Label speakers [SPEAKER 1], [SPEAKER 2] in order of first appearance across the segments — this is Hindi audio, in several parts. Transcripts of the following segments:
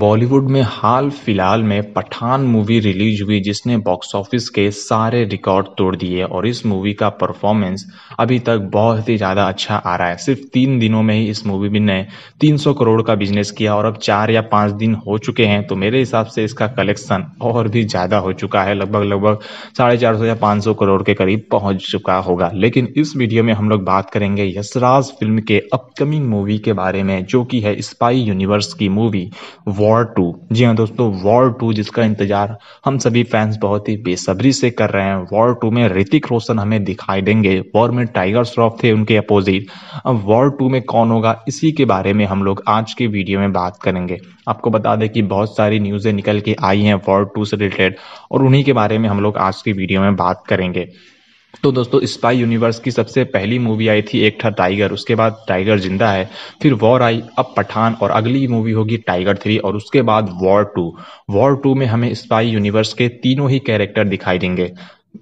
[SPEAKER 1] बॉलीवुड में हाल फिलहाल में पठान मूवी रिलीज हुई जिसने बॉक्स ऑफिस के सारे रिकॉर्ड तोड़ दिए और इस मूवी का परफॉर्मेंस अभी तक बहुत ही ज़्यादा अच्छा आ रहा है सिर्फ तीन दिनों में ही इस मूवी ने 300 करोड़ का बिजनेस किया और अब चार या पाँच दिन हो चुके हैं तो मेरे हिसाब से इसका कलेक्शन और भी ज़्यादा हो चुका है लगभग लगभग साढ़े चार सौ या पाँच सौ करोड़ के करीब पहुँच चुका होगा लेकिन इस वीडियो में हम लोग बात करेंगे यशराज फिल्म के अपकमिंग मूवी के बारे में जो कि है स्पाई यूनिवर्स की मूवी वॉर टू जी हाँ दोस्तों वॉर टू जिसका इंतजार हम सभी फैंस बहुत ही बेसब्री से कर रहे हैं वॉर टू में ऋतिक रोशन हमें दिखाई देंगे वॉर में टाइगर श्रॉफ थे उनके अपोजिट अब वॉर टू में कौन होगा इसी के बारे में हम लोग आज के वीडियो में बात करेंगे आपको बता दें कि बहुत सारी न्यूज़ें निकल के आई हैं वॉर टू से रिलेटेड और उन्हीं के बारे में हम लोग आज की वीडियो में बात करेंगे तो दोस्तों स्पाई यूनिवर्स की सबसे पहली मूवी आई थी एक था टाइगर उसके बाद टाइगर जिंदा है फिर वॉर आई अब पठान और अगली मूवी होगी टाइगर थ्री और उसके बाद वॉर टू वॉर टू में हमें स्पाई यूनिवर्स के तीनों ही कैरेक्टर दिखाई देंगे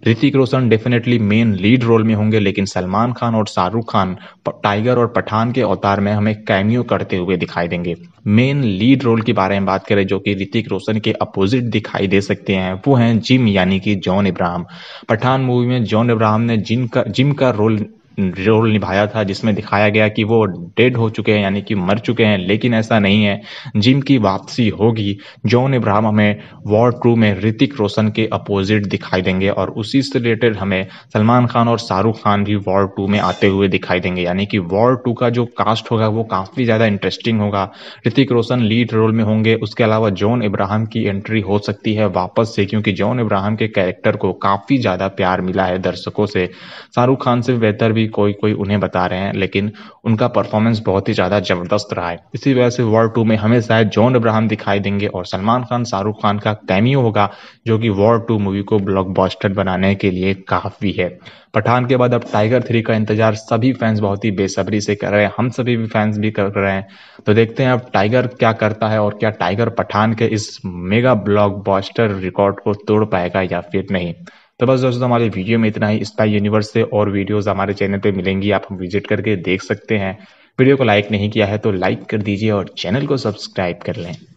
[SPEAKER 1] Hrithik Roshan definitely main lead role में होंगे लेकिन सलमान खान और शाहरुख खान टाइगर और पठान के अवतार में हमें कैमियो करते हुए दिखाई देंगे मेन लीड रोल के बारे में बात करें जो कि ऋतिक रोशन के अपोजिट दिखाई दे सकते हैं वो हैं जिम यानी कि जॉन इब्राहम पठान मूवी में जॉन इब्राहम ने जिम का जिम का रोल रोल निभाया था जिसमें दिखाया गया कि वो डेड हो चुके हैं यानी कि मर चुके हैं लेकिन ऐसा नहीं है जिम की वापसी होगी जॉन इब्राहम हमें वॉर टू में ऋतिक रोशन के अपोजिट दिखाई देंगे और उसी से रिलेटेड हमें सलमान खान और शाहरुख खान भी वॉर टू में आते हुए दिखाई देंगे यानी कि वॉर टू का जो कास्ट होगा वो काफ़ी ज़्यादा इंटरेस्टिंग होगा ऋतिक रोशन लीड रोल में होंगे उसके अलावा जॉन इब्राहम की एंट्री हो सकती है वापस से क्योंकि जॉन इब्राहम के कैरेक्टर को काफ़ी ज़्यादा प्यार मिला है दर्शकों से शाहरुख खान से बेहतर भी भी कोई कोई उन्हें बता रहे हैं लेकिन उनका परफॉर्मेंस बहुत ही ज़्यादा ज़बरदस्त रहा है इसी वजह से वॉर टू में हमें शायद जॉन अब्राहम दिखाई देंगे और सलमान खान शाहरुख खान का कैमियो होगा जो कि वॉर टू मूवी को ब्लॉकबस्टर बनाने के लिए काफ़ी है पठान के बाद अब टाइगर थ्री का इंतजार सभी फैंस बहुत ही बेसब्री से कर रहे हैं हम सभी भी फैंस भी कर रहे हैं तो देखते हैं अब टाइगर क्या करता है और क्या टाइगर पठान के इस मेगा ब्लॉक रिकॉर्ड को तोड़ पाएगा या फिर नहीं तो बस दोस्तों हमारे वीडियो में इतना ही स्पाई यूनिवर्स से और वीडियोस हमारे चैनल पे मिलेंगी आप हम विजिट करके देख सकते हैं वीडियो को लाइक नहीं किया है तो लाइक कर दीजिए और चैनल को सब्सक्राइब कर लें